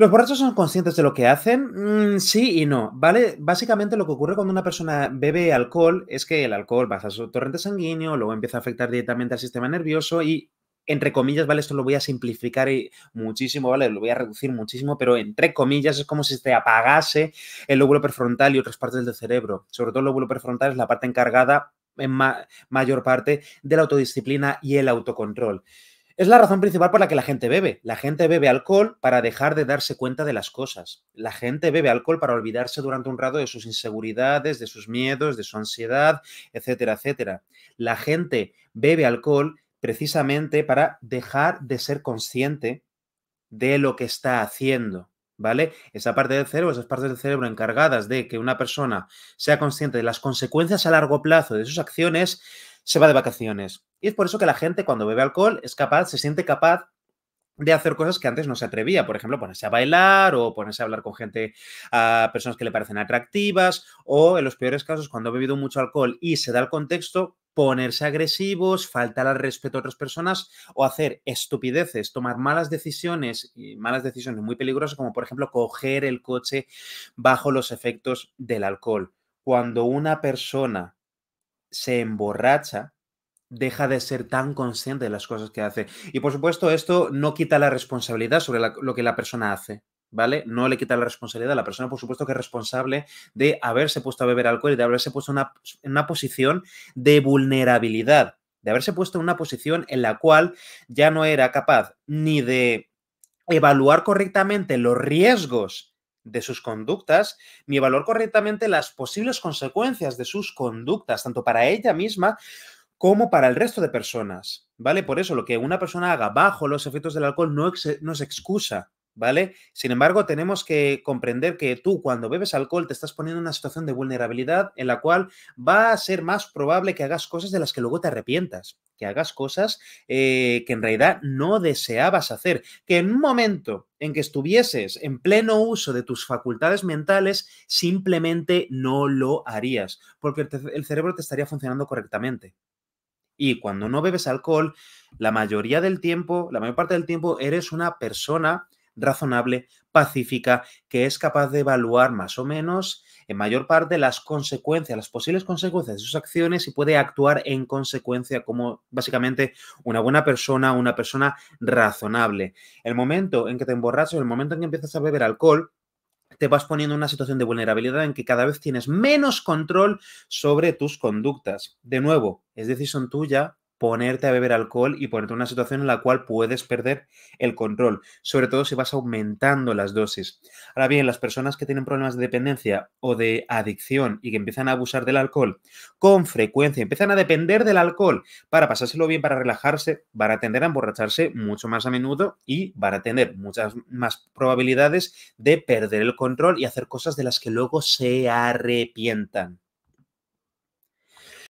¿Los borrachos son conscientes de lo que hacen? Mm, sí y no, ¿vale? Básicamente lo que ocurre cuando una persona bebe alcohol es que el alcohol a su torrente sanguíneo, luego empieza a afectar directamente al sistema nervioso y, entre comillas, ¿vale? Esto lo voy a simplificar muchísimo, ¿vale? Lo voy a reducir muchísimo, pero entre comillas es como si se apagase el lóbulo prefrontal y otras partes del cerebro. Sobre todo el lóbulo prefrontal es la parte encargada en mayor parte de la autodisciplina y el autocontrol. Es la razón principal por la que la gente bebe. La gente bebe alcohol para dejar de darse cuenta de las cosas. La gente bebe alcohol para olvidarse durante un rato de sus inseguridades, de sus miedos, de su ansiedad, etcétera, etcétera. La gente bebe alcohol precisamente para dejar de ser consciente de lo que está haciendo. ¿Vale? Esa parte del cerebro, esas partes del cerebro encargadas de que una persona sea consciente de las consecuencias a largo plazo de sus acciones, se va de vacaciones. Y es por eso que la gente cuando bebe alcohol es capaz, se siente capaz de hacer cosas que antes no se atrevía, por ejemplo, ponerse a bailar o ponerse a hablar con gente, a personas que le parecen atractivas, o en los peores casos, cuando ha bebido mucho alcohol y se da el contexto, ponerse agresivos, faltar al respeto a otras personas o hacer estupideces, tomar malas decisiones, y malas decisiones muy peligrosas, como por ejemplo coger el coche bajo los efectos del alcohol. Cuando una persona se emborracha, deja de ser tan consciente de las cosas que hace. Y por supuesto, esto no quita la responsabilidad sobre lo que la persona hace. ¿Vale? No le quita la responsabilidad. La persona, por supuesto, que es responsable de haberse puesto a beber alcohol y de haberse puesto en una posición de vulnerabilidad, de haberse puesto en una posición en la cual ya no era capaz ni de evaluar correctamente los riesgos de sus conductas, ni evaluar correctamente las posibles consecuencias de sus conductas, tanto para ella misma como para el resto de personas, ¿vale? Por eso lo que una persona haga bajo los efectos del alcohol no, no es excusa ¿vale? Sin embargo, tenemos que comprender que tú cuando bebes alcohol te estás poniendo en una situación de vulnerabilidad en la cual va a ser más probable que hagas cosas de las que luego te arrepientas, que hagas cosas eh, que en realidad no deseabas hacer, que en un momento en que estuvieses en pleno uso de tus facultades mentales, simplemente no lo harías, porque el cerebro te estaría funcionando correctamente. Y cuando no bebes alcohol, la mayoría del tiempo, la mayor parte del tiempo, eres una persona razonable, pacífica, que es capaz de evaluar más o menos en mayor parte las consecuencias, las posibles consecuencias de sus acciones y puede actuar en consecuencia como básicamente una buena persona, una persona razonable. El momento en que te emborrachas, el momento en que empiezas a beber alcohol, te vas poniendo en una situación de vulnerabilidad en que cada vez tienes menos control sobre tus conductas. De nuevo, es decisión tuya ponerte a beber alcohol y ponerte en una situación en la cual puedes perder el control, sobre todo si vas aumentando las dosis. Ahora bien, las personas que tienen problemas de dependencia o de adicción y que empiezan a abusar del alcohol con frecuencia, empiezan a depender del alcohol para pasárselo bien, para relajarse, van a tender a emborracharse mucho más a menudo y van a tener muchas más probabilidades de perder el control y hacer cosas de las que luego se arrepientan.